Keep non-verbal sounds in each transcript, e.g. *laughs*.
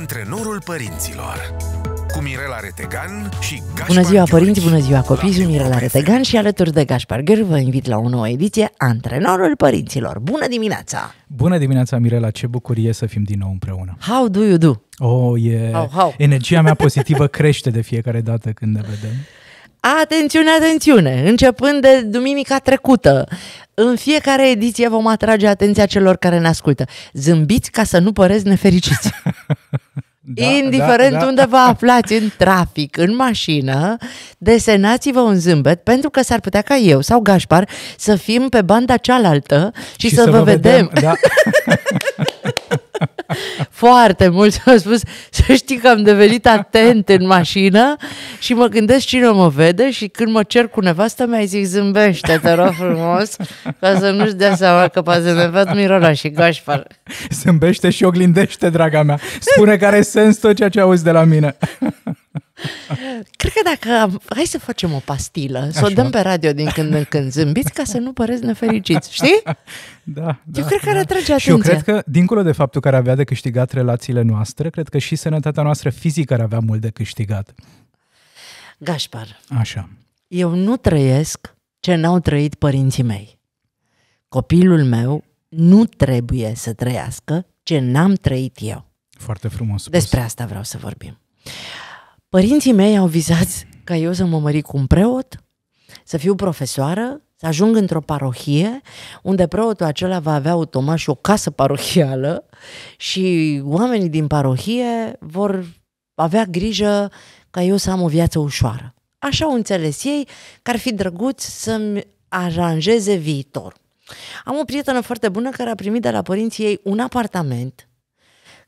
Antrenorul părinților cu Mirela Retegan și Gaspar Bună ziua Gheorghi. părinți, bună ziua copii, sunt Mirela Retegan și alături de Gaspar Gher vă invit la o nouă ediție Antrenorul Părinților. Bună dimineața! Bună dimineața Mirela, ce bucurie să fim din nou împreună! How do you do? Oh, e... Yeah. How, how? Energia mea *laughs* pozitivă crește de fiecare dată când ne vedem. Atențiune, atențiune! Începând de duminica trecută, în fiecare ediție vom atrage atenția celor care ne ascultă. Zâmbiți ca să nu păreți nefericiți. *laughs* Da, Indiferent da, da. unde vă aflați, în trafic, în mașină, desenați-vă un zâmbet pentru că s-ar putea ca eu sau Gașpar să fim pe banda cealaltă și, și să, să vă, vă vedem. vedem. Da. *laughs* Foarte mulți au spus să știi că am devenit atent în mașină și mă gândesc cine mă vede și când mă cer cu nevasta mi-ai zic zâmbește, te rog frumos, ca să nu-și dea seama că ne văd Mirona și Gașpar. Zâmbește și oglindește, draga mea. Spune care sens tot ceea ce auzi de la mine. Cred că dacă... Hai să facem o pastilă, să o dăm pe radio din când în când, zâmbiți ca să nu păreți nefericiți, știi? *laughs* Da, da Eu cred că da. ar atrage atenția. Și eu cred că, dincolo de faptul că ar avea de câștigat relațiile noastre, cred că și sănătatea noastră fizică ar avea mult de câștigat. Gașpar. Așa. Eu nu trăiesc ce n-au trăit părinții mei. Copilul meu nu trebuie să trăiască ce n-am trăit eu. Foarte frumos. Spus. Despre asta vreau să vorbim. Părinții mei au vizat ca eu să mă mări cu un preot, să fiu profesoară, să ajung într-o parohie unde preotul acela va avea automat și o casă parohială și oamenii din parohie vor avea grijă ca eu să am o viață ușoară. Așa au înțeles ei că ar fi drăguț să-mi aranjeze viitor. Am o prietenă foarte bună care a primit de la părinții ei un apartament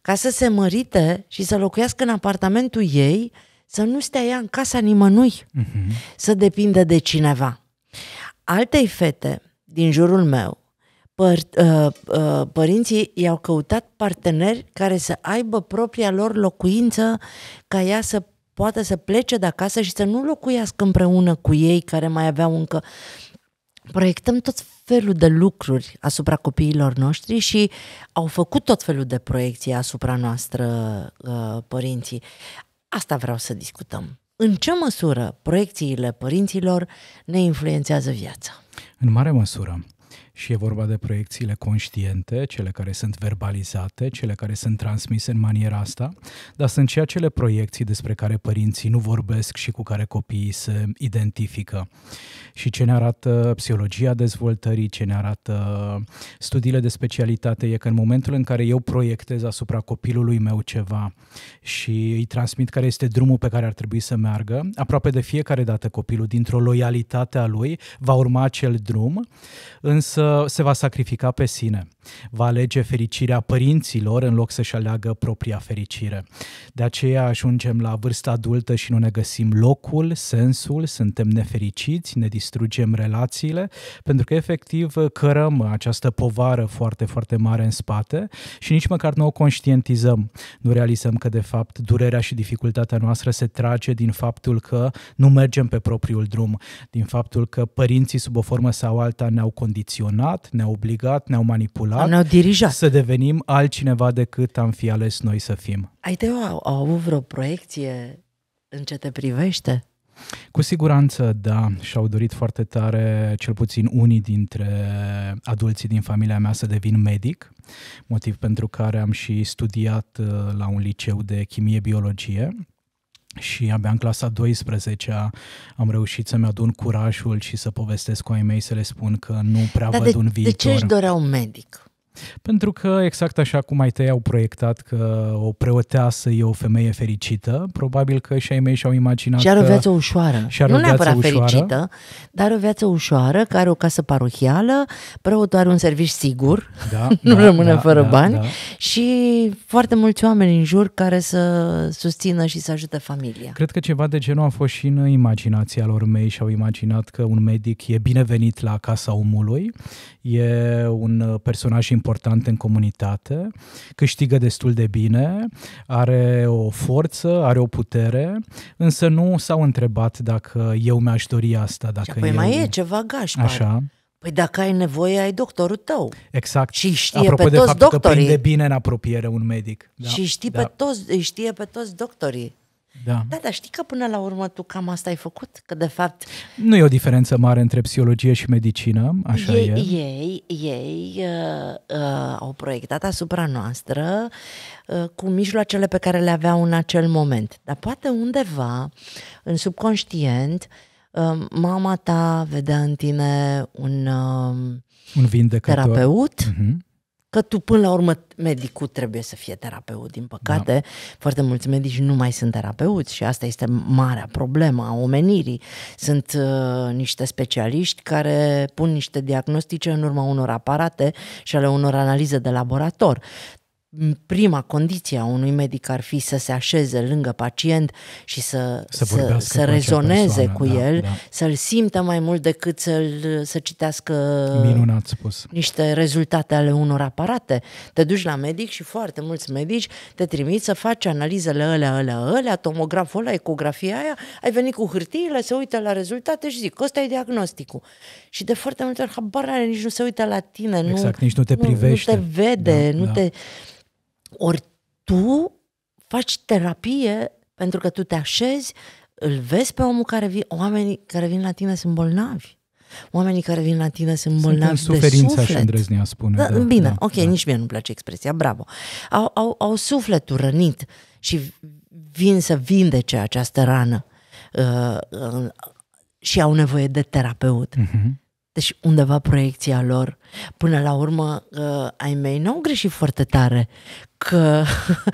ca să se mărite și să locuiască în apartamentul ei să nu stea ea în casa nimănui, uh-huh. să depindă de cineva. Altei fete din jurul meu, păr- uh, uh, părinții i-au căutat parteneri care să aibă propria lor locuință ca ea să poată să plece de acasă și să nu locuiască împreună cu ei care mai aveau încă... Proiectăm tot felul de lucruri asupra copiilor noștri și au făcut tot felul de proiecții asupra noastră uh, părinții. Asta vreau să discutăm. În ce măsură proiecțiile părinților ne influențează viața? În mare măsură și e vorba de proiecțiile conștiente, cele care sunt verbalizate, cele care sunt transmise în maniera asta, dar sunt și acele proiecții despre care părinții nu vorbesc și cu care copiii se identifică. Și ce ne arată psihologia dezvoltării, ce ne arată studiile de specialitate, e că în momentul în care eu proiectez asupra copilului meu ceva și îi transmit care este drumul pe care ar trebui să meargă, aproape de fiecare dată copilul, dintr-o loialitate a lui, va urma acel drum, însă să se va sacrifica pe sine. Va alege fericirea părinților în loc să-și aleagă propria fericire. De aceea ajungem la vârsta adultă și nu ne găsim locul, sensul, suntem nefericiți, ne distrugem relațiile, pentru că efectiv cărăm această povară foarte, foarte mare în spate și nici măcar nu o conștientizăm. Nu realizăm că de fapt durerea și dificultatea noastră se trage din faptul că nu mergem pe propriul drum, din faptul că părinții sub o formă sau alta ne-au condiționat condiționat, ne-au obligat, ne-au manipulat, ne-au dirijat. să devenim altcineva decât am fi ales noi să fim. Ai te au, au avut vreo proiecție în ce te privește? Cu siguranță, da, și-au dorit foarte tare, cel puțin unii dintre adulții din familia mea să devin medic, motiv pentru care am și studiat uh, la un liceu de chimie-biologie și abia în clasa 12 am reușit să-mi adun curajul și să povestesc cu ai mei, să le spun că nu prea Dar văd de, un viitor. de ce își dorea un medic? Pentru că, exact așa cum ai tăi au proiectat că o preoteasă e o femeie fericită, probabil că și ai mei și-au imaginat Și are o viață ușoară. Și are nu o viață neapărat ușoară. fericită, dar o viață ușoară, care are o casă parohială, preotul are un serviciu sigur, da, *laughs* nu da, rămâne da, fără da, bani da, da. și foarte mulți oameni în jur care să susțină și să ajute familia. Cred că ceva de genul a fost și în imaginația lor mei și au imaginat că un medic e binevenit la casa omului, e un personaj Important în comunitate, câștigă destul de bine, are o forță, are o putere, însă nu s-au întrebat dacă eu mi-aș dori asta. Dacă și apoi eu... mai e ceva gașpar. Așa. Păi dacă ai nevoie, ai doctorul tău. Exact. Și știe Apropo pe de toți faptul doctorii. că prinde bine în apropiere un medic. Da. Și știe da. pe toți, știe pe toți doctorii. Da. da, dar știi că până la urmă tu cam asta ai făcut? Că de fapt... Nu e o diferență mare între psihologie și medicină, așa ei, e. Ei, ei uh, uh, au proiectat asupra noastră uh, cu mijloacele pe care le aveau în acel moment. Dar poate undeva, în subconștient, uh, mama ta vedea în tine un... Uh, un vindecător. Terapeut. Uh-huh Că tu, până la urmă, medicul trebuie să fie terapeut. Din păcate, da. foarte mulți medici nu mai sunt terapeuți și asta este marea problemă a omenirii. Sunt uh, niște specialiști care pun niște diagnostice în urma unor aparate și ale unor analize de laborator prima condiție a unui medic ar fi să se așeze lângă pacient și să, să, să, să rezoneze cu, persoană, cu da, el, da. să-l simtă mai mult decât să-l, să citească Minunat spus. niște rezultate ale unor aparate. Te duci la medic și foarte mulți medici te trimit să faci analizele alea, alea, alea, tomograful ăla, ecografia aia, ai venit cu hârtiile, se uită la rezultate și zic, ăsta e diagnosticul. Și de foarte multe ori habar are, nici nu se uită la tine, exact, nu, nici nu te privește. Nu, nu te vede, da, nu da. te ori tu faci terapie pentru că tu te așezi, îl vezi pe omul care vin, oamenii care vin la tine sunt bolnavi. Oamenii care vin la tine sunt, bolnavi sunt în suferință, de suflet. aș îndrăznea spune. Da, da, bine, da, ok, da. nici mie nu-mi place expresia, bravo. Au, au, au sufletul rănit și vin să vindece această rană uh, uh, și au nevoie de terapeut. Uh-huh. Deci undeva proiecția lor. Până la urmă, uh, ai mei n-au greșit foarte tare că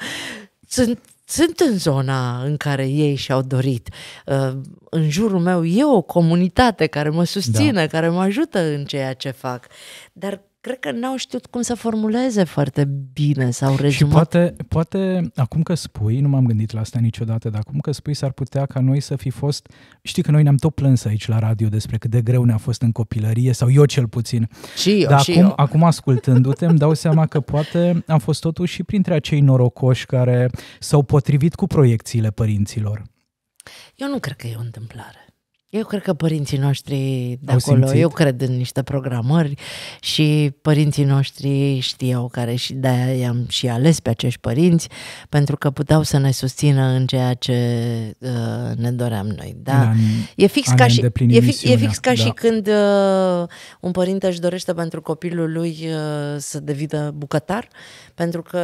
*laughs* sunt, sunt în zona în care ei și-au dorit. Uh, în jurul meu e o comunitate care mă da. susține, da. care mă ajută în ceea ce fac. Dar cred că n-au știut cum să formuleze foarte bine sau rezumat. Și poate, poate, acum că spui, nu m-am gândit la asta niciodată, dar acum că spui s-ar putea ca noi să fi fost, știi că noi ne-am tot plâns aici la radio despre cât de greu ne-a fost în copilărie, sau eu cel puțin. Și eu, dar și acum, eu. acum ascultându-te îmi dau seama că poate am fost totuși și printre acei norocoși care s-au potrivit cu proiecțiile părinților. Eu nu cred că e o întâmplare. Eu cred că părinții noștri de Au acolo, simțit? eu cred în niște programări și părinții noștri știau care și de-aia i-am și ales pe acești părinți, pentru că puteau să ne susțină în ceea ce uh, ne doream noi. Da? e, fix ca și, e, fix, e fix ca da. și când uh, un părinte își dorește pentru copilul lui uh, să devină bucătar, pentru că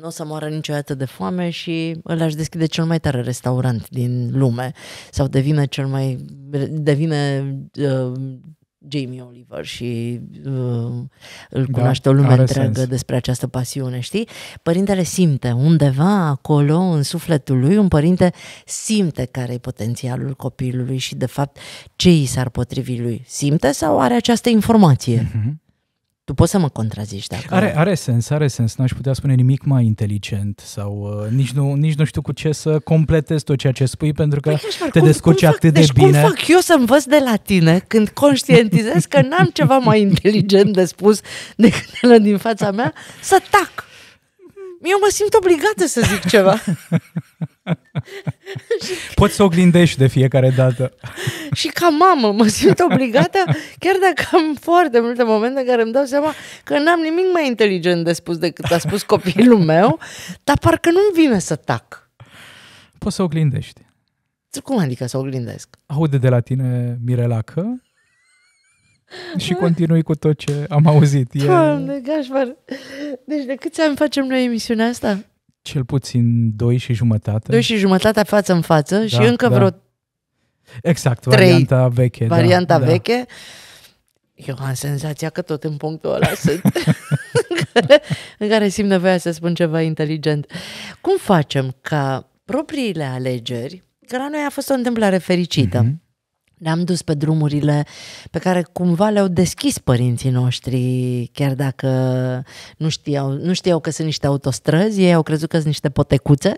nu o să moară niciodată de foame și îl aș deschide cel mai tare restaurant din lume sau devine cel mai devine uh, Jamie Oliver și uh, îl da, cunoaște da, o lume întreagă sens. despre această pasiune, știi? Părintele simte undeva acolo, în sufletul lui, un părinte simte care e potențialul copilului și, de fapt, ce i s-ar potrivi lui. Simte sau are această informație? Mm-hmm. Tu poți să mă contrazici dacă... Are, are sens, are sens. N-aș putea spune nimic mai inteligent sau uh, nici, nu, nici nu știu cu ce să completezi tot ceea ce spui pentru că păi, te descurci atât deci de bine. cum fac eu să învăț de la tine când conștientizez că n-am *laughs* ceva mai inteligent de spus decât el din fața mea, să tac. Eu mă simt obligată să zic ceva. *laughs* *laughs* Poți să oglindești de fiecare dată. și ca mamă mă simt obligată, chiar dacă am foarte multe momente în care îmi dau seama că n-am nimic mai inteligent de spus decât a spus copilul meu, dar parcă nu-mi vine să tac. Poți să oglindești. Cum adică să oglindesc? Aude de la tine Mirela că și continui cu tot ce am auzit. E... Doamne, Gașpar, deci de câți ani facem noi emisiunea asta? cel puțin doi și jumătate. Doi și jumătate față în față da, și încă da. vreo Exact, trei. varianta veche. Da, varianta da, veche. Da. Eu am senzația că tot în punctul ăla *laughs* sunt. în, care, în care simt nevoia să spun ceva inteligent. Cum facem ca propriile alegeri, că la noi a fost o întâmplare fericită, mm-hmm ne-am dus pe drumurile pe care cumva le-au deschis părinții noștri, chiar dacă nu știau, nu știau că sunt niște autostrăzi, ei au crezut că sunt niște potecuțe,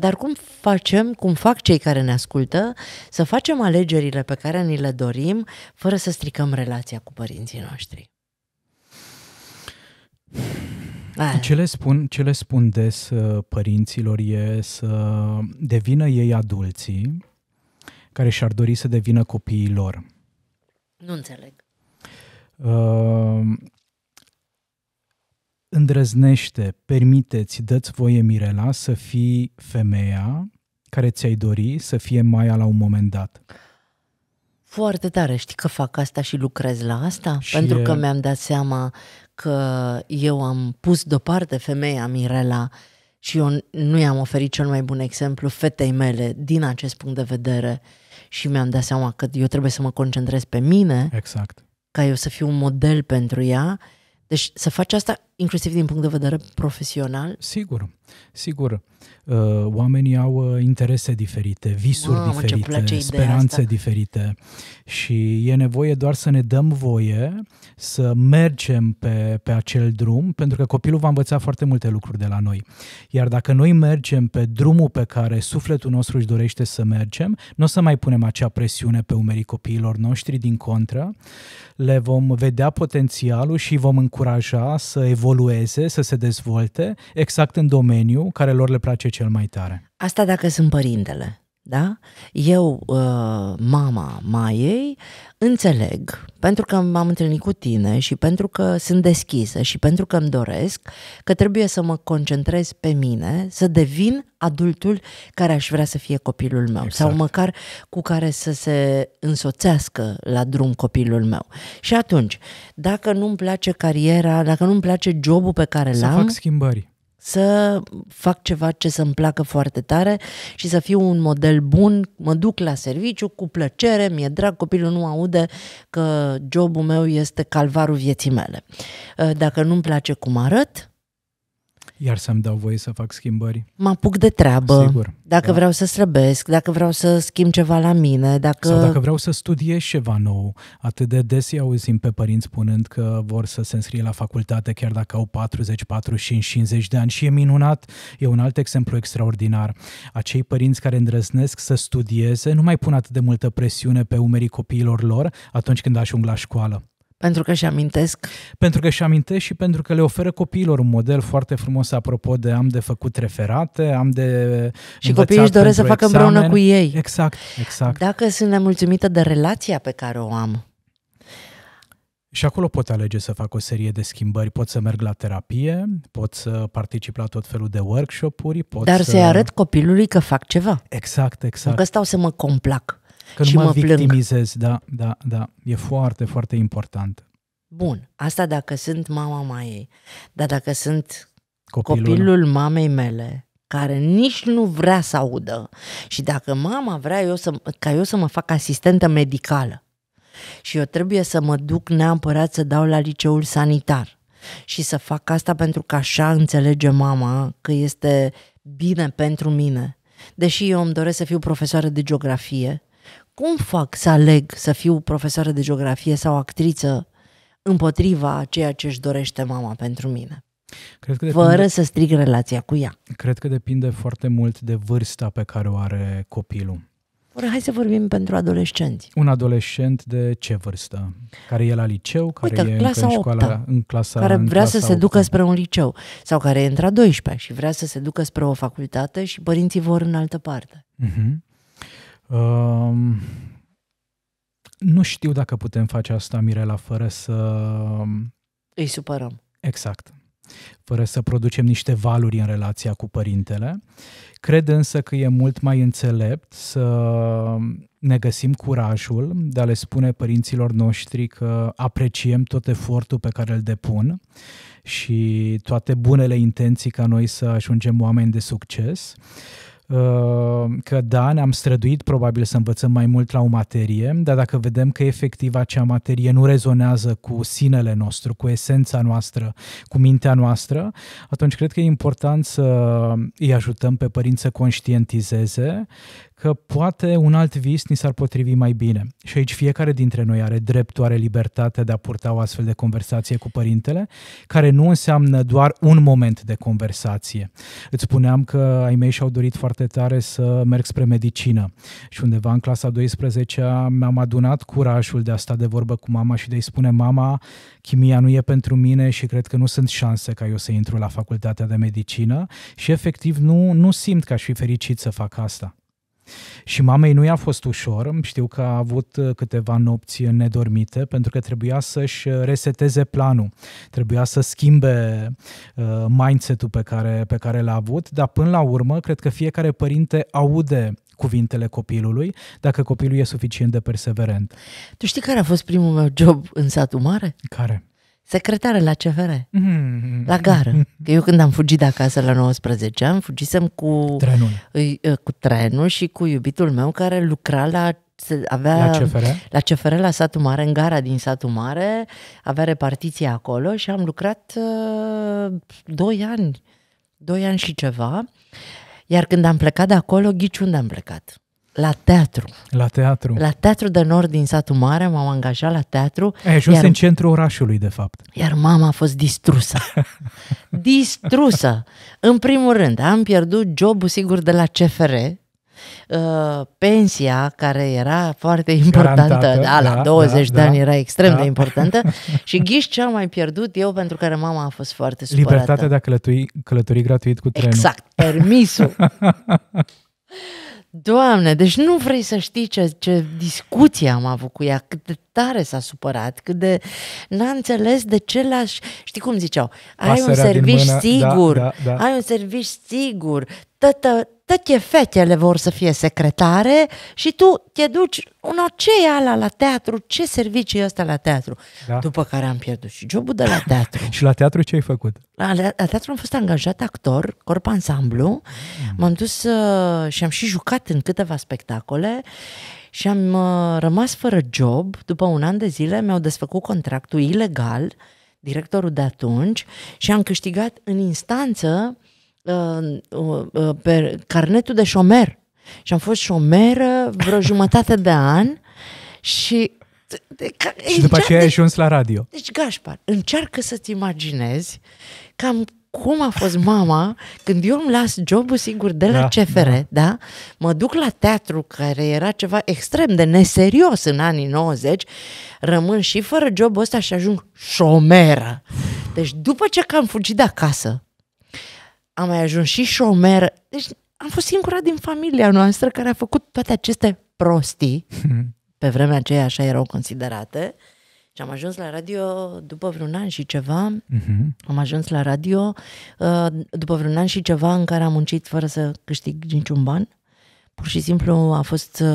dar cum facem, cum fac cei care ne ascultă, să facem alegerile pe care ni le dorim, fără să stricăm relația cu părinții noștri? Ce le, spun, ce le spun des uh, părinților e să devină ei adulții care și-ar dori să devină copiii lor. Nu înțeleg. Uh, îndrăznește, permiteți, dă-ți voie, Mirela, să fii femeia care ți-ai dori să fie Maia la un moment dat. Foarte tare, știi că fac asta și lucrez la asta? Și Pentru e... că mi-am dat seama că eu am pus deoparte femeia Mirela și eu nu i-am oferit cel mai bun exemplu fetei mele din acest punct de vedere. Uh, și mi-am dat seama că eu trebuie să mă concentrez pe mine, exact. ca eu să fiu un model pentru ea. Deci să faci asta inclusiv din punct de vedere profesional. Sigur. Sigur, uh, oamenii au uh, interese diferite, visuri diferite, speranțe diferite și e nevoie doar să ne dăm voie să mergem pe, pe acel drum, pentru că copilul va învăța foarte multe lucruri de la noi. Iar dacă noi mergem pe drumul pe care sufletul nostru își dorește să mergem, nu o să mai punem acea presiune pe umerii copiilor noștri, din contră, le vom vedea potențialul și vom încuraja să evolueze, să se dezvolte exact în domeniul domeniu care lor le place cel mai tare. Asta dacă sunt părintele, da? Eu, uh, mama Maiei, înțeleg, pentru că m-am întâlnit cu tine și pentru că sunt deschisă și pentru că îmi doresc, că trebuie să mă concentrez pe mine, să devin adultul care aș vrea să fie copilul meu exact. sau măcar cu care să se însoțească la drum copilul meu. Și atunci, dacă nu-mi place cariera, dacă nu-mi place jobul pe care să l-am... Să fac schimbări să fac ceva ce să-mi placă foarte tare și să fiu un model bun, mă duc la serviciu cu plăcere, mi-e drag, copilul nu aude că jobul meu este calvarul vieții mele. Dacă nu-mi place cum arăt, iar să-mi dau voie să fac schimbări. Mă apuc de treabă. Sigur. Dacă da. vreau să străbesc, dacă vreau să schimb ceva la mine, dacă... Sau dacă vreau să studiez ceva nou. Atât de des îi auzim pe părinți spunând că vor să se înscrie la facultate chiar dacă au 40, 45, 50 de ani și e minunat. E un alt exemplu extraordinar. Acei părinți care îndrăznesc să studieze nu mai pun atât de multă presiune pe umerii copiilor lor atunci când ajung la școală. Pentru că își amintesc. Pentru că își amintesc și pentru că le oferă copiilor un model foarte frumos, apropo de am de făcut referate, am de. Și copiii își doresc să facă examen. împreună cu ei. Exact, exact. Dacă sunt nemulțumită de relația pe care o am. Și acolo pot alege să fac o serie de schimbări. Pot să merg la terapie, pot să particip la tot felul de workshop-uri. Pot Dar să... să-i arăt copilului că fac ceva. Exact, exact. Nu că stau să mă complac. Că și nu mă victimizez, plâng. da, da, da. E foarte, foarte important. Bun, asta dacă sunt mama mai dar dacă sunt copilul, copilul mamei mele, care nici nu vrea să audă și dacă mama vrea eu să, ca eu să mă fac asistentă medicală și eu trebuie să mă duc neapărat să dau la liceul sanitar și să fac asta pentru că așa înțelege mama că este bine pentru mine. Deși eu îmi doresc să fiu profesoară de geografie, cum fac să aleg să fiu profesoară de geografie sau actriță împotriva a ceea ce își dorește mama pentru mine? Cred că depinde, fără să strig relația cu ea. Cred că depinde foarte mult de vârsta pe care o are copilul. Or, hai să vorbim pentru adolescenți. Un adolescent de ce vârstă? Care e la liceu, care Uite, e clasa încă în, școala, în clasa Care în vrea clasa să se 8. ducă spre un liceu sau care e între a 12 și vrea să se ducă spre o facultate și părinții vor în altă parte. Uh-huh. Um, nu știu dacă putem face asta, Mirela, fără să... Îi supărăm. Exact. Fără să producem niște valuri în relația cu părintele. Cred însă că e mult mai înțelept să ne găsim curajul de a le spune părinților noștri că apreciem tot efortul pe care îl depun și toate bunele intenții ca noi să ajungem oameni de succes că da, ne-am străduit probabil să învățăm mai mult la o materie, dar dacă vedem că efectiv acea materie nu rezonează cu sinele nostru, cu esența noastră, cu mintea noastră, atunci cred că e important să îi ajutăm pe părinți să conștientizeze că poate un alt vis ni s-ar potrivi mai bine. Și aici fiecare dintre noi are dreptul, are libertatea de a purta o astfel de conversație cu părintele, care nu înseamnă doar un moment de conversație. Îți spuneam că ai mei și-au dorit foarte tare să merg spre medicină și undeva în clasa 12 mi-am adunat curajul de a sta de vorbă cu mama și de-i spune mama, chimia nu e pentru mine și cred că nu sunt șanse ca eu să intru la facultatea de medicină și efectiv nu, nu simt că aș fi fericit să fac asta. Și mamei nu i-a fost ușor, știu că a avut uh, câteva nopți nedormite pentru că trebuia să-și uh, reseteze planul, trebuia să schimbe uh, mindset-ul pe care, pe care l-a avut, dar până la urmă cred că fiecare părinte aude cuvintele copilului, dacă copilul e suficient de perseverent. Tu știi care a fost primul meu job în satul mare? Care? secretară la CFR, mm. Mm-hmm. la gară. Că eu când am fugit de acasă la 19 ani, fugisem cu trenul. Ă, cu trenul și cu iubitul meu care lucra la avea la CFR? la CFR la satul mare, în gara din satul mare, avea repartiție acolo și am lucrat uh, ă, 2 ani, 2 ani și ceva. Iar când am plecat de acolo, ghici unde am plecat? La teatru. La teatru. La teatru de nord din satul mare, m-am angajat la teatru. Ai ajuns iar, în centrul orașului, de fapt. Iar mama a fost distrusă. *laughs* distrusă! În primul rând, am pierdut jobul sigur de la CFR, Uh, pensia care era foarte importantă, Garantată, da, la da, 20 da, de ani da, era extrem da. de importantă *laughs* și ghiși ce am mai pierdut eu pentru care mama a fost foarte supărată. Libertatea de a călători, călători gratuit cu trenul. Exact, permisul. *laughs* Doamne, deci nu vrei să știi ce, ce discuție am avut cu ea, cât de tare s-a supărat, cât de n-a înțeles de ce l-aș... Știi cum ziceau? Ai Pasărea un servici da, sigur, da, da, da. ai un servici sigur, tătă, toate fetele vor să fie secretare și tu te duci, una ce e ala la teatru, ce serviciu e ăsta la teatru? Da. După care am pierdut și jobul de la *coughs* teatru. și la teatru ce ai făcut? La, la, la teatru am fost angajat actor, corp ansamblu, mm. m-am dus uh, și am și jucat în câteva spectacole și am uh, rămas fără job. După un an de zile mi-au desfăcut contractul ilegal, directorul de atunci, și am câștigat în instanță uh, uh, pe carnetul de șomer. Și am fost șomeră vreo *laughs* jumătate de an și de, de, și după aceea ai ajuns la radio. Deci, Gașpar, încearcă să-ți imaginezi că am cum a fost mama când eu îmi las jobul sigur de la da, CFR, da. da? Mă duc la teatru care era ceva extrem de neserios în anii 90, rămân și fără jobul ăsta și ajung șomeră. Deci după ce am fugit de acasă, am mai ajuns și șomeră. Deci am fost singura din familia noastră care a făcut toate aceste prostii. Hmm. Pe vremea aceea așa erau considerate. Uh, și am ajuns la radio după vreun an și ceva. Uh-huh. Am ajuns la radio uh, după vreun an și ceva în care am muncit fără să câștig niciun ban. Pur și simplu a fost uh,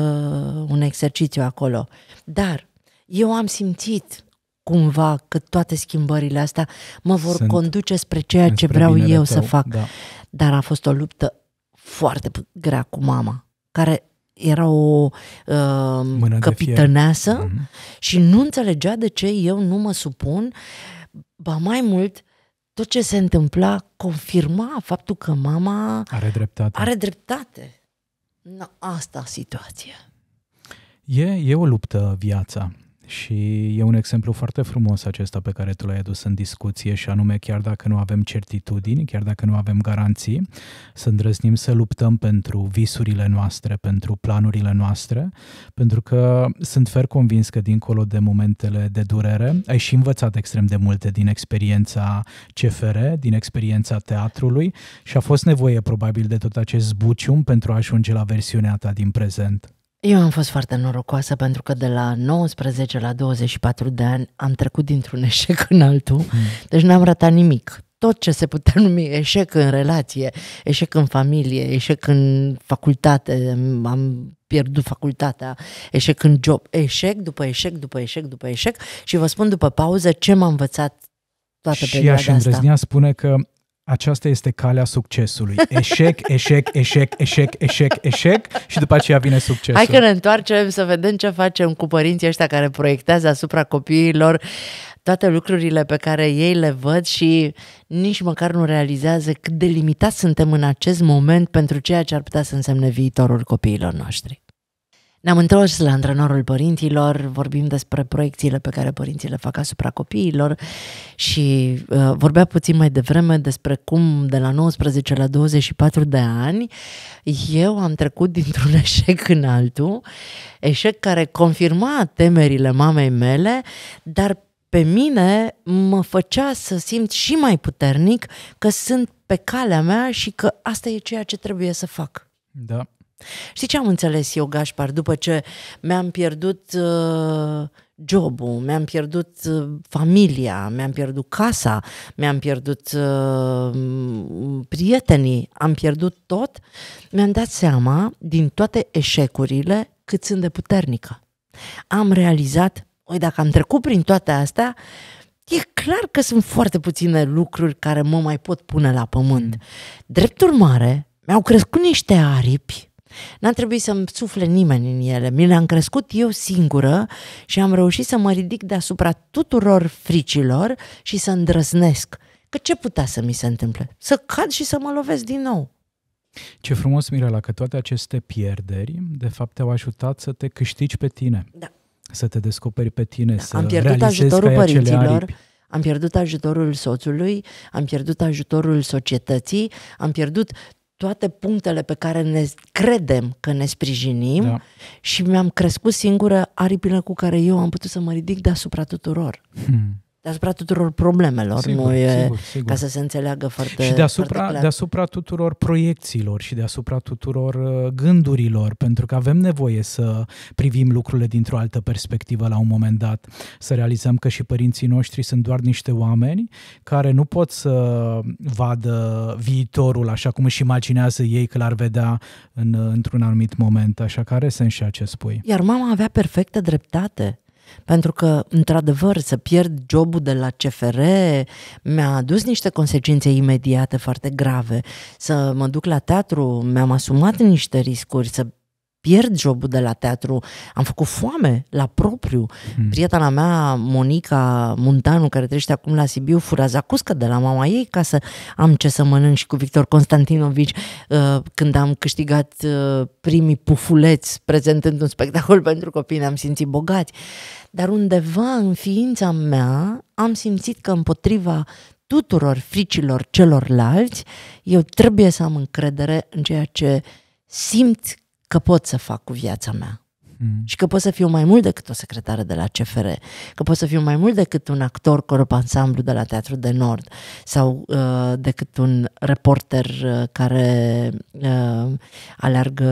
un exercițiu acolo. Dar eu am simțit cumva că toate schimbările astea mă vor Sunt conduce spre ceea ce vreau eu tău, să fac. Da. Dar a fost o luptă foarte grea cu mama, care era o uh, capitaneasă mm-hmm. și nu înțelegea de ce eu nu mă supun. Ba mai mult, tot ce se întâmpla confirma faptul că mama are dreptate. Are dreptate. Na, asta situație. E, e o luptă viața. Și e un exemplu foarte frumos acesta pe care tu l-ai adus în discuție și anume chiar dacă nu avem certitudini, chiar dacă nu avem garanții, să îndrăznim să luptăm pentru visurile noastre, pentru planurile noastre, pentru că sunt fer convins că dincolo de momentele de durere, ai și învățat extrem de multe din experiența CFR, din experiența teatrului și a fost nevoie probabil de tot acest zbucium pentru a ajunge la versiunea ta din prezent. Eu am fost foarte norocoasă pentru că de la 19 la 24 de ani am trecut dintr-un *laughs* eșec în altul, mm. deci n-am ratat nimic. Tot ce se putea numi eșec în relație, eșec în familie, eșec în facultate, am pierdut facultatea, eșec în job, eșec după eșec după eșec după eșec și vă spun după pauză ce m-a învățat toată și perioada asta. Și aș îndrăznea spune că aceasta este calea succesului. Eșec, eșec, eșec, eșec, eșec, eșec și după aceea vine succesul. Hai că ne întoarcem să vedem ce facem cu părinții ăștia care proiectează asupra copiilor toate lucrurile pe care ei le văd și nici măcar nu realizează cât de limitați suntem în acest moment pentru ceea ce ar putea să însemne viitorul copiilor noștri. Ne-am întors la antrenorul părinților, vorbim despre proiecțiile pe care părinții le fac asupra copiilor și uh, vorbea puțin mai devreme despre cum de la 19 la 24 de ani eu am trecut dintr-un *laughs* eșec în altul, eșec care confirma temerile mamei mele, dar pe mine mă făcea să simt și mai puternic că sunt pe calea mea și că asta e ceea ce trebuie să fac. Da. Știi ce am înțeles eu, Gașpar, după ce mi-am pierdut uh, jobul, mi-am pierdut uh, familia, mi-am pierdut casa, mi-am pierdut uh, prietenii, am pierdut tot, mi-am dat seama din toate eșecurile cât sunt de puternică. Am realizat, oi, dacă am trecut prin toate astea, E clar că sunt foarte puține lucruri care mă mai pot pune la pământ. Mm. Drept urmare, mi-au crescut niște aripi N-a trebuit să-mi sufle nimeni în ele. Mi le-am crescut eu singură și am reușit să mă ridic deasupra tuturor fricilor și să îndrăznesc. Că ce putea să mi se întâmple? Să cad și să mă lovesc din nou. Ce frumos, Mirela, că toate aceste pierderi, de fapt, te-au ajutat să te câștigi pe tine. Da. Să te descoperi pe tine, da. să Am pierdut ajutorul părinților, am pierdut ajutorul soțului, am pierdut ajutorul societății, am pierdut toate punctele pe care ne credem că ne sprijinim da. și mi-am crescut singură aripile cu care eu am putut să mă ridic deasupra tuturor. Hmm deasupra tuturor problemelor, sigur, nu e sigur, sigur. ca să se înțeleagă foarte Și deasupra, foarte clar. deasupra tuturor proiecțiilor și deasupra tuturor uh, gândurilor, pentru că avem nevoie să privim lucrurile dintr-o altă perspectivă la un moment dat, să realizăm că și părinții noștri sunt doar niște oameni care nu pot să vadă viitorul așa cum își imaginează ei că l-ar vedea în, uh, într-un anumit moment, așa care sunt și acest spui. Iar mama avea perfectă dreptate pentru că, într-adevăr, să pierd jobul de la CFR mi-a adus niște consecințe imediate foarte grave. Să mă duc la teatru, mi-am asumat niște riscuri, să pierd jobul de la teatru, am făcut foame la propriu. Mm. Prietena mea, Monica Muntanu, care trăiește acum la Sibiu, fura zacuscă de la mama ei ca să am ce să mănânc și cu Victor Constantinovici uh, când am câștigat uh, primii pufuleți prezentând un spectacol *laughs* pentru copii, ne-am simțit bogați. Dar undeva în ființa mea am simțit că împotriva tuturor fricilor celorlalți, eu trebuie să am încredere în ceea ce simt că pot să fac cu viața mea. Mm. Și că pot să fiu mai mult decât o secretară de la CFR, că pot să fiu mai mult decât un actor corp ansamblu de la Teatru de Nord sau uh, decât un reporter uh, care uh, aleargă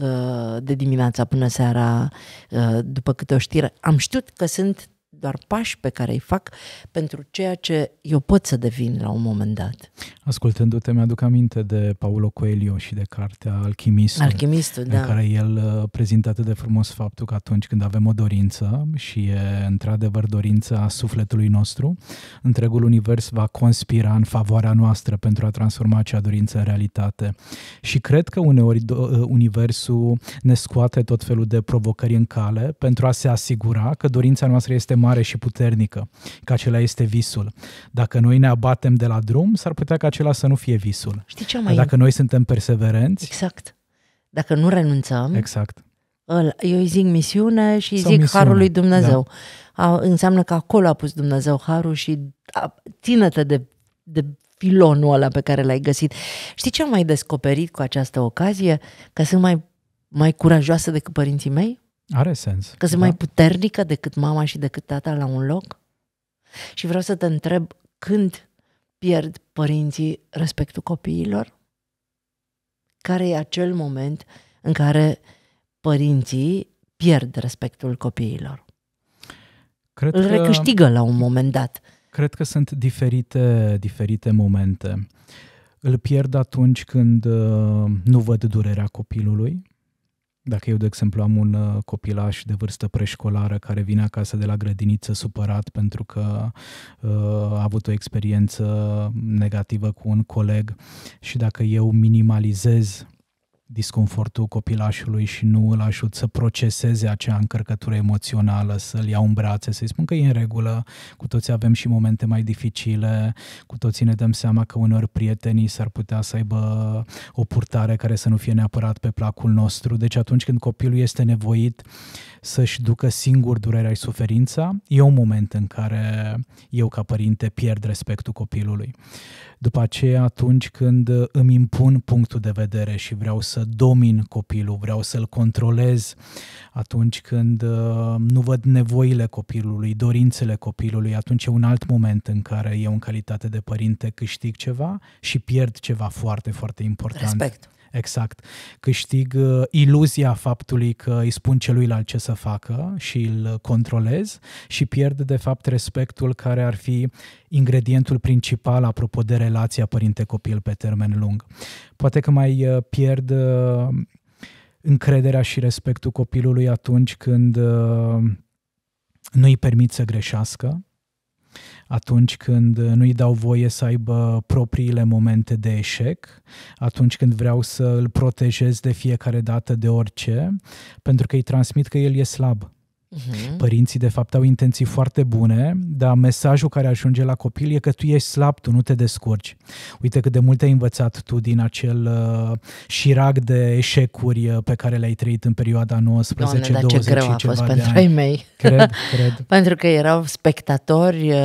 uh, de dimineața până seara uh, după câte o știre. Am știut că sunt doar pași pe care îi fac pentru ceea ce eu pot să devin la un moment dat. Ascultându-te, mi-aduc aminte de Paulo Coelho și de cartea Alchimistul, Alchimistul în da. care el uh, prezintă atât de frumos faptul că atunci când avem o dorință și e într-adevăr dorința sufletului nostru, întregul univers va conspira în favoarea noastră pentru a transforma acea dorință în realitate. Și cred că uneori uh, universul ne scoate tot felul de provocări în cale pentru a se asigura că dorința noastră este mai mare și puternică, că acela este visul. Dacă noi ne abatem de la drum, s-ar putea ca acela să nu fie visul. Știi ce mai... Dacă noi suntem perseverenți... Exact. Dacă nu renunțăm... Exact. Îl, eu îi zic misiune și îi Sau zic misiune, harul lui Dumnezeu. Da. A, înseamnă că acolo a pus Dumnezeu harul și a, ține-te de, de filonul ăla pe care l-ai găsit. Știi ce am mai descoperit cu această ocazie? Că sunt mai, mai curajoasă decât părinții mei? Are sens. Că sunt da. mai puternică decât mama și decât tata la un loc? Și vreau să te întreb când pierd părinții respectul copiilor? Care e acel moment în care părinții pierd respectul copiilor? Cred Îl că, la un moment dat. Cred că sunt diferite, diferite momente. Îl pierd atunci când uh, nu văd durerea copilului, dacă eu, de exemplu, am un uh, copilaș de vârstă preșcolară care vine acasă de la grădiniță supărat pentru că uh, a avut o experiență negativă cu un coleg și dacă eu minimalizez disconfortul copilașului și nu îl ajut să proceseze acea încărcătură emoțională, să-l iau în brațe, să-i spun că e în regulă, cu toții avem și momente mai dificile, cu toții ne dăm seama că uneori prietenii s-ar putea să aibă o purtare care să nu fie neapărat pe placul nostru, deci atunci când copilul este nevoit uh, să-și ducă singur durerea și suferința, e un moment în care eu ca părinte pierd respectul copilului. După aceea, atunci când îmi impun punctul de vedere și vreau să domin copilul, vreau să-l controlez, atunci când uh, nu văd nevoile copilului, dorințele copilului, atunci e un alt moment în care eu, în calitate de părinte, câștig ceva și pierd ceva foarte, foarte important. Respect exact. Câștig uh, iluzia faptului că îi spun celuilalt ce să facă și îl controlez și pierd, de fapt, respectul care ar fi ingredientul principal apropo de relația părinte-copil pe termen lung. Poate că mai uh, pierd uh, încrederea și respectul copilului atunci când nu îi permit să greșească, atunci când uh, nu-i dau voie să aibă propriile momente de eșec, atunci când vreau să îl protejez de fiecare dată de orice, pentru că îi transmit că el e slab Uh-huh. Părinții, de fapt, au intenții foarte bune, dar mesajul care ajunge la copil e că tu ești slab, tu nu te descurci. Uite cât de mult ai învățat tu din acel uh, șirac de eșecuri uh, pe care le-ai trăit în perioada 19-20 dar ce greu a fost pentru ai mei. Cred, cred. *laughs* pentru că erau spectatori uh,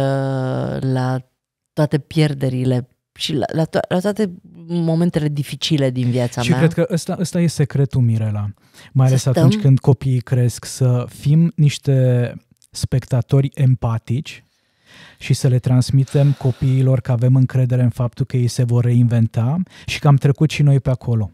la toate pierderile și la, la, to- la toate momentele dificile din viața și mea. Și cred că ăsta, ăsta e secretul, Mirela. Mai ales stăm. atunci când copiii cresc, să fim niște spectatori empatici și să le transmitem copiilor că avem încredere în faptul că ei se vor reinventa și că am trecut și noi pe acolo.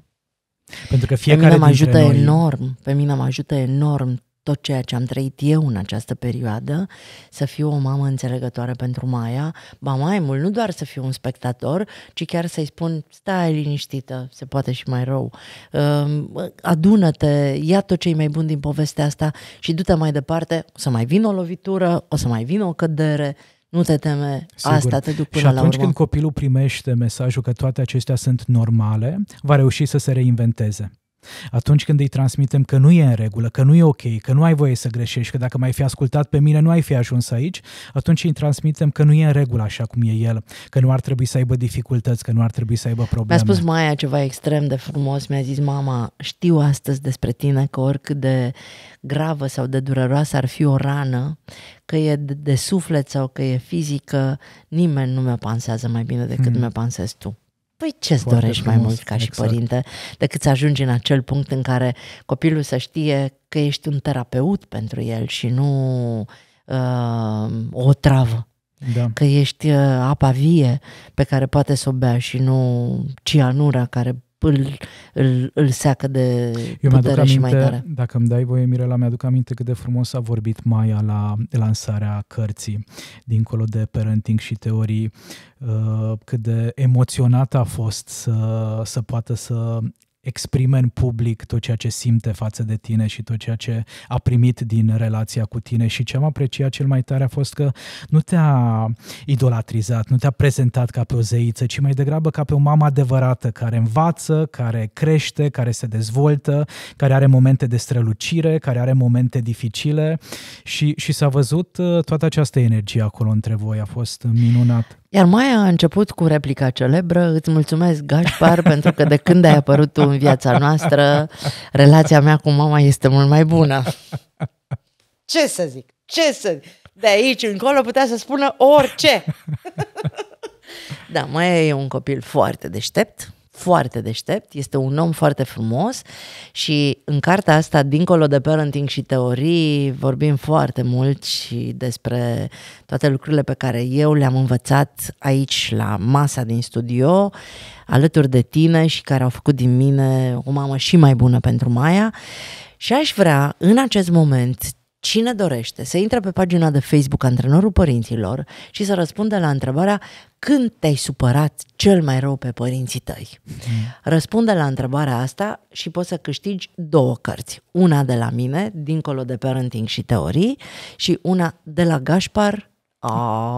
Pentru că fiecare pe mine mă ajută noi... enorm, pe mine mă ajută enorm tot ceea ce am trăit eu în această perioadă, să fiu o mamă înțelegătoare pentru Maia, ba mai mult, nu doar să fiu un spectator, ci chiar să-i spun, stai liniștită, se poate și mai rău, ehm, adună-te, ia tot ce e mai bun din povestea asta și du-te mai departe, o să mai vină o lovitură, o să mai vină o cădere, nu te teme, Sigur. asta te duc până la Și atunci când copilul primește mesajul că toate acestea sunt normale, va reuși să se reinventeze atunci când îi transmitem că nu e în regulă, că nu e ok, că nu ai voie să greșești, că dacă mai fi ascultat pe mine nu ai fi ajuns aici, atunci îi transmitem că nu e în regulă așa cum e el, că nu ar trebui să aibă dificultăți, că nu ar trebui să aibă probleme. Mi-a spus Maia ceva extrem de frumos, mi-a zis mama, știu astăzi despre tine că oricât de gravă sau de dureroasă ar fi o rană, că e de, suflet sau că e fizică, nimeni nu mi-o pansează mai bine decât hmm. mi-o pansezi tu. Păi ce-ți Foarte dorești frumos, mai mult ca exact. și părinte decât să ajungi în acel punct în care copilul să știe că ești un terapeut pentru el și nu uh, o travă. Da. Că ești uh, apa vie pe care poate să o bea și nu cianura care îl, îl, îl seacă de Eu putere aminte, și mai tare. Dacă îmi dai voie, Mirela, mi-aduc aminte cât de frumos a vorbit Maia la lansarea cărții, dincolo de parenting și teorii, uh, cât de emoționată a fost să, să poată să exprime în public tot ceea ce simte față de tine și tot ceea ce a primit din relația cu tine și ce am apreciat cel mai tare a fost că nu te-a idolatrizat, nu te-a prezentat ca pe o zeiță, ci mai degrabă ca pe o mamă adevărată care învață, care crește, care se dezvoltă, care are momente de strălucire, care are momente dificile și, și s-a văzut uh, toată această energie acolo între voi, a fost minunat. Iar mai a început cu replica celebră, îți mulțumesc, Gașpar, pentru că de când ai apărut tu în viața noastră, relația mea cu mama este mult mai bună. Ce să zic? Ce să zic? De aici încolo putea să spună orice. *laughs* da, mai e un copil foarte deștept, foarte deștept, este un om foarte frumos și în cartea asta, dincolo de parenting și teorii, vorbim foarte mult și despre toate lucrurile pe care eu le-am învățat aici la masa din studio, alături de tine și care au făcut din mine o mamă și mai bună pentru Maia. Și aș vrea în acest moment Cine dorește să intre pe pagina de Facebook Antrenorul Părinților și să răspundă la întrebarea când te-ai supărat cel mai rău pe părinții tăi? Mhm. Răspunde la întrebarea asta și poți să câștigi două cărți. Una de la mine, dincolo de parenting și teorii, și una de la Gașpar, ah.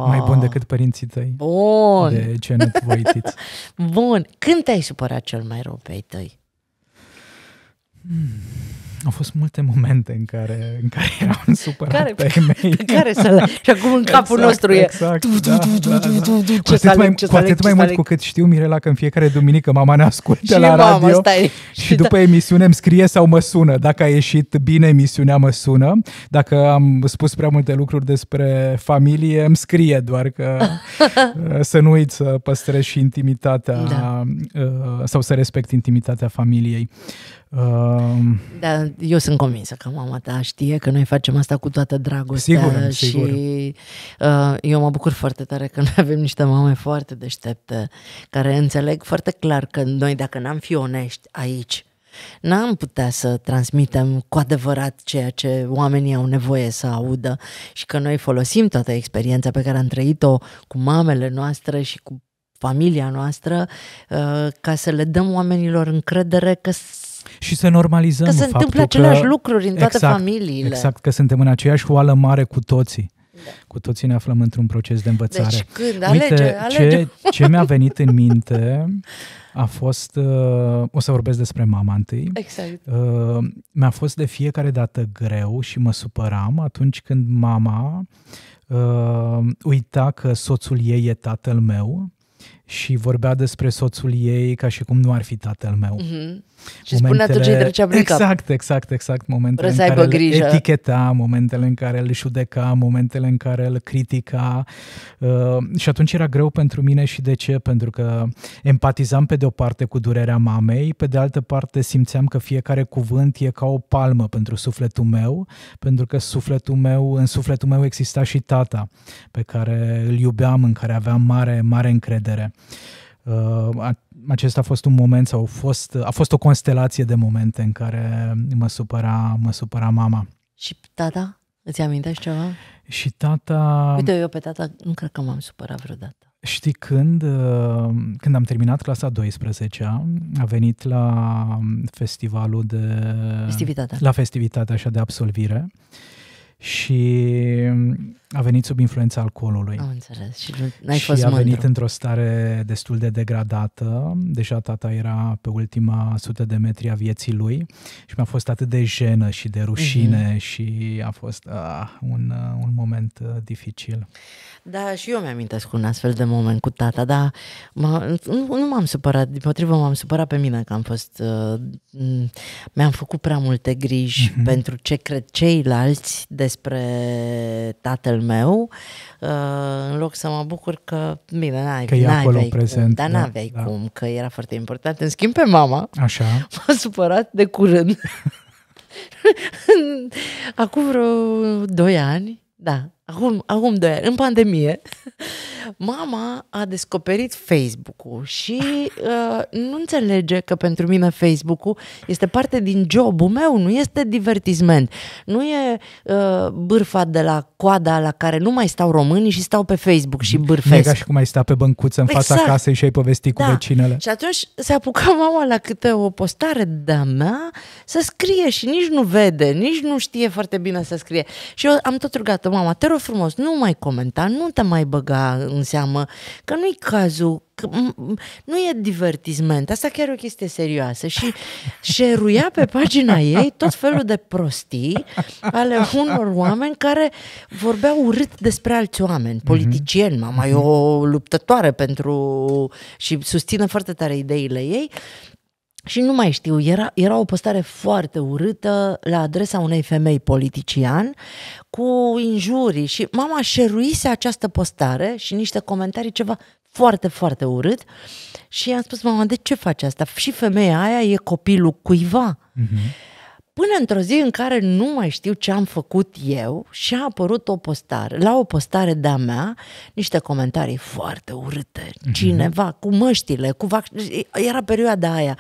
Mai bun decât părinții tăi. Bun. De ce nu Voitiț. *laughs* bun. Când te-ai supărat cel mai rău pe ei tăi? Hmm. Au fost multe momente în care, în care eram supărat care, *laughs* pe mei. care să le... Și acum în capul exact, nostru exact, e... Da, da, da. da, da, da. Cu atât mai, cu atât mai mult cu cât știu, Mirela, că în fiecare duminică mama ne ascultă la mama, radio stai, și după da. emisiune îmi scrie sau mă sună. Dacă a ieșit bine emisiunea, mă sună. Dacă am spus prea multe lucruri despre familie, îmi scrie doar că *laughs* să nu uit să păstrez și intimitatea da. Uh, sau să respect intimitatea familiei. Da, eu sunt convinsă că mama ta știe că noi facem asta cu toată dragostea sigur, și sigur. Uh, eu mă bucur foarte tare că noi avem niște mame foarte deștepte care înțeleg foarte clar că noi dacă n-am fi onești aici n-am putea să transmitem cu adevărat ceea ce oamenii au nevoie să audă și că noi folosim toată experiența pe care am trăit-o cu mamele noastre și cu familia noastră uh, ca să le dăm oamenilor încredere că și să normalizăm Că se întâmplă aceleași că, lucruri în toate exact, familiile. Exact, că suntem în aceeași oală mare cu toții. Da. Cu toții ne aflăm într-un proces de învățare. Deci când? Alege, Uite, alege. Ce, ce mi-a *laughs* venit în minte a fost, uh, o să vorbesc despre mama întâi, exact. uh, mi-a fost de fiecare dată greu și mă supăram atunci când mama uh, uita că soțul ei e tatăl meu și vorbea despre soțul ei ca și cum nu ar fi tatăl meu. Mm-hmm. Și momentele... spunea tot ce trecea prin Exact, cap. exact, exact. exact. Momentele Vreau în care îl eticheta, momentele în care îl judeca, momentele în care îl critica. Uh, și atunci era greu pentru mine și de ce? Pentru că empatizam pe de o parte cu durerea mamei, pe de altă parte simțeam că fiecare cuvânt e ca o palmă pentru sufletul meu, pentru că sufletul meu, în sufletul meu exista și tata, pe care îl iubeam, în care aveam mare, mare încredere. Uh, acesta a fost un moment sau a fost, a fost o constelație de momente în care mă supăra, mă supăra mama. Și tata? Îți amintești ceva? Și tata... Uite, eu pe tata nu cred că m-am supărat vreodată. Știi când? Uh, când am terminat clasa 12 a venit la festivalul de... Festivitatea. La festivitatea așa de absolvire și a venit sub influența alcoolului. Am înțeles. Și, n-ai și fost a mândru. venit într-o stare destul de degradată. Deja tata era pe ultima sută de metri a vieții lui și mi-a fost atât de jenă și de rușine mm-hmm. și a fost ah, uh, un, un moment uh, dificil. Da, și eu mi-amintesc un astfel de moment cu tata, dar m-a, nu, nu m-am supărat, din potrivă m-am supărat pe mine că am fost... Uh, mi-am făcut prea multe griji mm-hmm. pentru ce cred ceilalți despre tatăl al meu, uh, în loc să mă bucur că, bine, n-ai, că n-ai acolo prezent, cum, dar da, n-aveai da, cum, că era foarte important. În schimb, pe mama Așa. *laughs* m-a supărat de curând. *laughs* Acum vreo doi ani, da, acum, acum doi ani, în pandemie, *laughs* mama a descoperit Facebook-ul și *laughs* uh, nu înțelege că pentru mine Facebook-ul este parte din jobul meu, nu este divertisment, nu e uh, bârfa de la coada la care nu mai stau românii și stau pe Facebook și mm, bârfesc. E ca și cum ai sta pe băncuță în exact. fața casei și ai povesti da. vecinele. Și atunci se apucă *laughs* mama la câte o postare de-a mea să scrie și nici nu vede, nici nu știe foarte bine să scrie. Și eu am tot rugat mama, te rog rog frumos, nu mai comenta, nu te mai băga în seamă, că nu-i cazul, că nu e divertisment, asta chiar e o chestie serioasă și *laughs* șeruia pe pagina ei tot felul de prostii ale unor oameni care vorbeau urât despre alți oameni, mhm. politicieni, mama e mhm. o luptătoare pentru și susține foarte tare ideile ei, și nu mai știu, era, era o postare foarte urâtă la adresa unei femei politician cu injurii și mama șeruise această postare și niște comentarii ceva foarte, foarte urât și i-am spus, mama, de ce faci asta? Și femeia aia e copilul cuiva. Uh-huh. Până într-o zi în care nu mai știu ce am făcut eu și a apărut o postare, la o postare de-a mea, niște comentarii foarte urâte, mhm. cineva cu măștile, cu vac- era perioada aia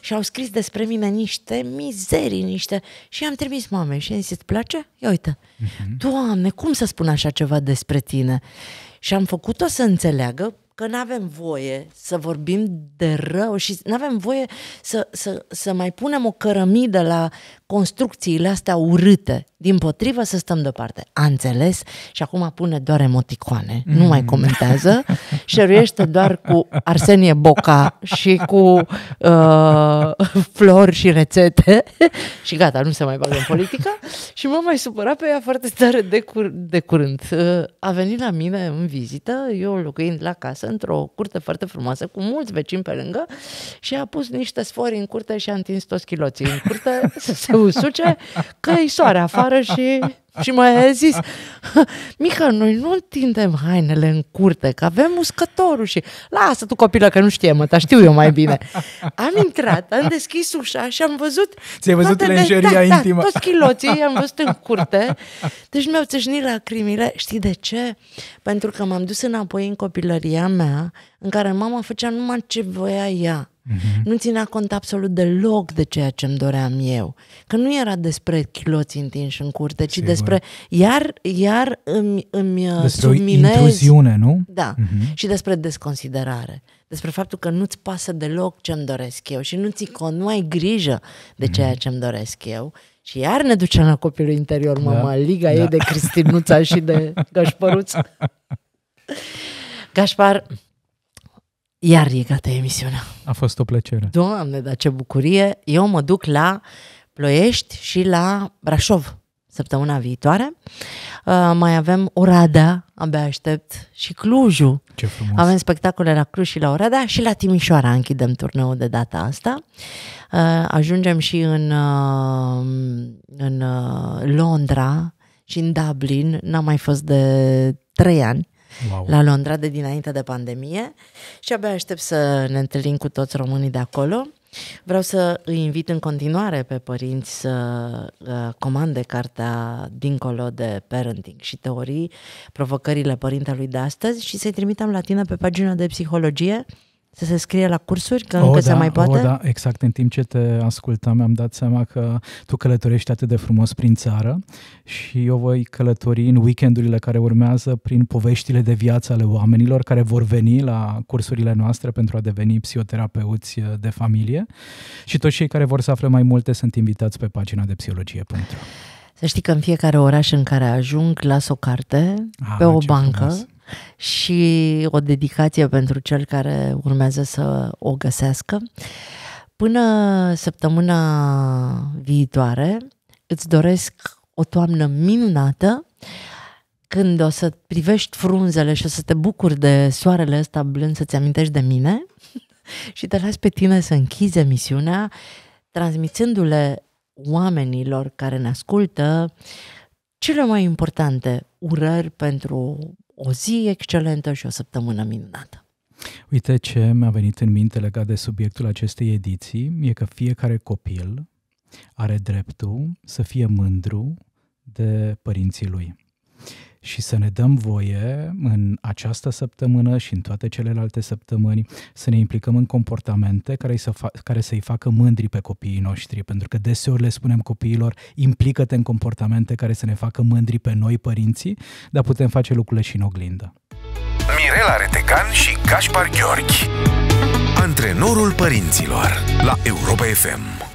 și au scris despre mine niște mizerii, niște... Și am trimis mamei și am zis, îți place? Ia uite, uh-huh. Doamne, cum să spun așa ceva despre tine? Și am făcut-o să înțeleagă că nu avem voie să vorbim de rău și nu avem voie să, să, să mai punem o cărămidă la construcțiile astea urâte. Din potrivă să stăm deoparte. A înțeles și acum pune doar emoticoane. Mm. Nu mai mm. comentează. *laughs* Șeruiește doar cu Arsenie Boca și cu uh, *laughs* flori și rețete *laughs* și gata, nu se mai bagă în politică. Și m-am mai supărat pe ea foarte tare de, cur- de curând. Uh, a venit la mine în vizită, eu locuind la casă, într-o curte foarte frumoasă, cu mulți vecini pe lângă și a pus niște sfori în curte și a întins toți chiloții în curte să se usuce, că e soare afară și, și mai a zis, Mică, noi nu întindem hainele în curte, că avem uscătorul și lasă tu copilă că nu știe, mă, dar știu eu mai bine. Am intrat, am deschis ușa și am văzut... Ți-ai văzut lenjeria da, da intimă. Da, toți chiloții i-am văzut în curte. Deci mi-au țâșnit lacrimile. Știi de ce? Pentru că m-am dus înapoi în copilăria mea, în care mama făcea numai ce voia ea. Mm-hmm. Nu ținea cont absolut deloc de ceea ce îmi doream eu. Că nu era despre chiloți întinși în curte, ci Sigur. despre... Iar, iar îmi, îmi uh, despre subminez... intruziune, nu? Da. Mm-hmm. Și despre desconsiderare. Despre faptul că nu-ți pasă deloc ce îmi doresc eu și nu ți cont, nu ai grijă de mm-hmm. ceea mm-hmm. ce îmi doresc eu. Și iar ne ducea la copilul interior, da. mama, liga da. ei de Cristinuța și de *laughs* Gașpăruț. Gașpar, iar e gata emisiunea. A fost o plăcere. Doamne, dar ce bucurie! Eu mă duc la Ploiești și la Brașov săptămâna viitoare. Uh, mai avem Oradea, abia aștept, și Clujul. Ce frumos. Avem spectacole la Cluj și la Oradea și la Timișoara închidem turneul de data asta. Uh, ajungem și în, uh, în uh, Londra și în Dublin. N-am mai fost de trei ani wow. la Londra de dinainte de pandemie și abia aștept să ne întâlnim cu toți românii de acolo. Vreau să îi invit în continuare pe părinți să uh, comande cartea Dincolo de Parenting și teorii, provocările părintelui de astăzi și să-i trimitem la tine pe pagina de psihologie să se scrie la cursuri, că o, încă da, se mai poate? O, da, exact. În timp ce te ascultam, mi-am dat seama că tu călătorești atât de frumos prin țară și eu voi călători în weekendurile care urmează prin poveștile de viață ale oamenilor care vor veni la cursurile noastre pentru a deveni psihoterapeuți de familie și toți cei care vor să afle mai multe sunt invitați pe pagina de psihologie.ro. Să știi că în fiecare oraș în care ajung las o carte ah, pe o bancă frumos și o dedicație pentru cel care urmează să o găsească. Până săptămâna viitoare, îți doresc o toamnă minunată când o să privești frunzele și o să te bucuri de soarele ăsta blând să-ți amintești de mine *laughs* și te las pe tine să închizi emisiunea transmițându-le oamenilor care ne ascultă cele mai importante urări pentru o zi excelentă și o săptămână minunată. Uite ce mi-a venit în minte legat de subiectul acestei ediții, e că fiecare copil are dreptul să fie mândru de părinții lui și să ne dăm voie în această săptămână și în toate celelalte săptămâni să ne implicăm în comportamente care, să fa- care să-i facă mândri pe copiii noștri, pentru că deseori le spunem copiilor implică-te în comportamente care să ne facă mândri pe noi părinții, dar putem face lucrurile și în oglindă. Mirela Retecan și Gaspar Gheorghi Antrenorul părinților la Europa FM